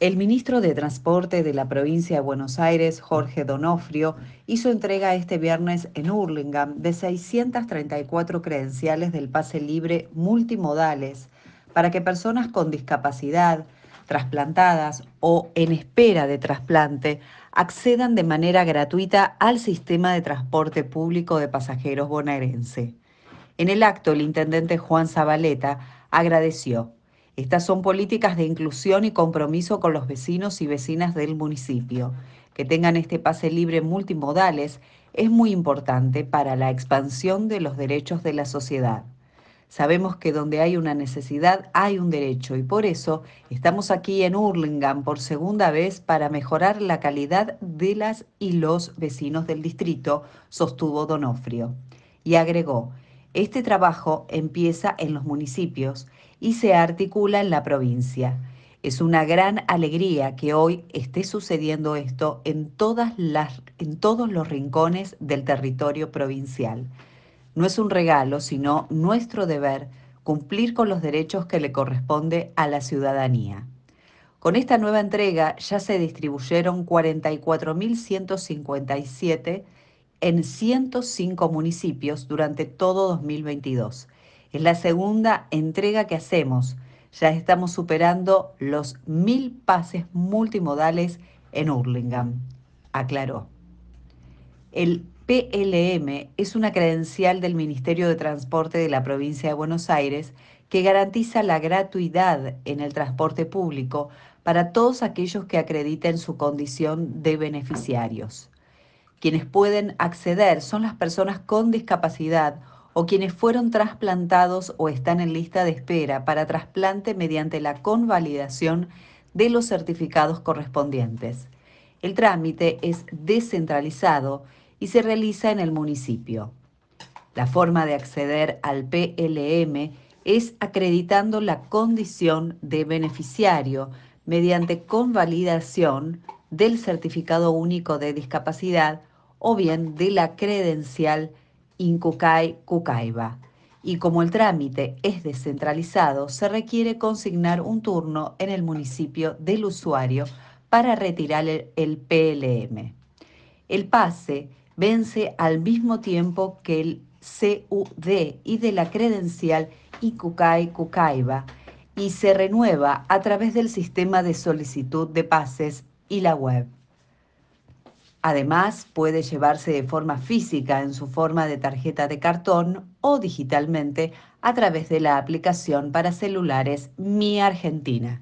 El ministro de Transporte de la provincia de Buenos Aires, Jorge Donofrio, hizo entrega este viernes en Hurlingham de 634 credenciales del pase libre multimodales para que personas con discapacidad, trasplantadas o en espera de trasplante accedan de manera gratuita al sistema de transporte público de pasajeros bonaerense. En el acto, el intendente Juan Zabaleta agradeció estas son políticas de inclusión y compromiso con los vecinos y vecinas del municipio. Que tengan este pase libre multimodales es muy importante para la expansión de los derechos de la sociedad. Sabemos que donde hay una necesidad hay un derecho y por eso estamos aquí en Hurlingham por segunda vez para mejorar la calidad de las y los vecinos del distrito, sostuvo Donofrio. Y agregó, este trabajo empieza en los municipios y se articula en la provincia. Es una gran alegría que hoy esté sucediendo esto en, todos los rincones del territorio provincial. No es un regalo, sino nuestro deber cumplir con los derechos que le corresponde a la ciudadanía. Con esta nueva entrega ya se distribuyeron 44.157 en 105 municipios durante todo 2022. Es la segunda entrega que hacemos. Ya estamos superando los mil pases multimodales en Hurlingham, aclaró. El PLM es una credencial del Ministerio de Transporte de la provincia de Buenos Aires que garantiza la gratuidad en el transporte público para todos aquellos que acrediten su condición de beneficiarios. Quienes pueden acceder son las personas con discapacidad o quienes fueron trasplantados o están en lista de espera para trasplante mediante la convalidación de los certificados correspondientes. El trámite es descentralizado y se realiza en el municipio. La forma de acceder al PLM es acreditando la condición de beneficiario mediante convalidación del Certificado Único de Discapacidad o bien de la credencial INCUCAI-CUCAIBA. Y como el trámite es descentralizado, se requiere consignar un turno en el municipio del usuario para retirar el, PLM. El pase vence al mismo tiempo que el CUD y de la credencial Incucai cucaiba y se renueva a través del sistema de solicitud de pases y la web. Además, puede llevarse de forma física en su forma de tarjeta de cartón o digitalmente a través de la aplicación para celulares Mi Argentina.